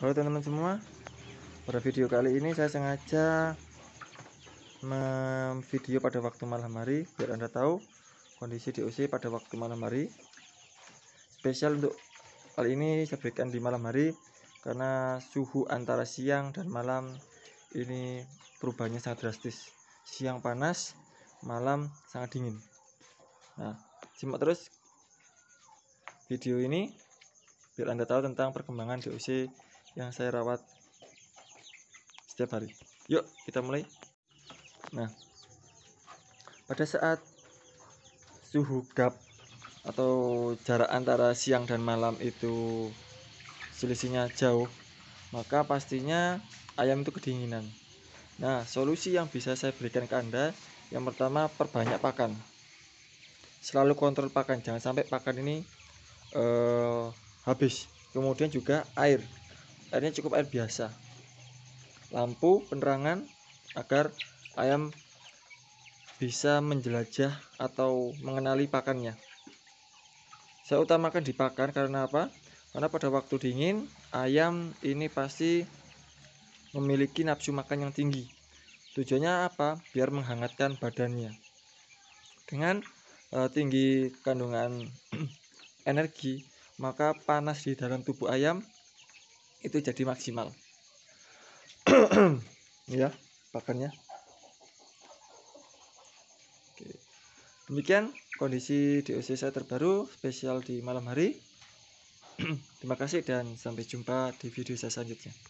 Halo teman-teman semua Pada video kali ini saya sengaja Memvideo pada waktu malam hari Biar anda tahu kondisi DOC pada waktu malam hari Spesial untuk kali ini saya berikan di malam hari Karena suhu antara siang dan malam Ini perubahannya sangat drastis Siang panas, malam sangat dingin Nah, simak terus video ini Biar anda tahu tentang perkembangan DOC yang saya rawat setiap hari. Yuk, kita mulai. Nah, pada saat suhu gap atau jarak antara siang dan malam itu selisihnya jauh, maka pastinya ayam itu kedinginan. Nah, solusi yang bisa saya berikan ke Anda yang pertama perbanyak pakan. Selalu kontrol pakan, jangan sampai pakan ini eh, habis. Kemudian juga air airnya cukup air biasa lampu penerangan agar ayam bisa menjelajah atau mengenali pakannya saya utamakan di pakan karena apa karena pada waktu dingin ayam ini pasti memiliki nafsu makan yang tinggi tujuannya apa biar menghangatkan badannya dengan uh, tinggi kandungan energi maka panas di dalam tubuh ayam itu jadi maksimal ya pakannya Oke. demikian kondisi DOC saya terbaru spesial di malam hari terima kasih dan sampai jumpa di video saya selanjutnya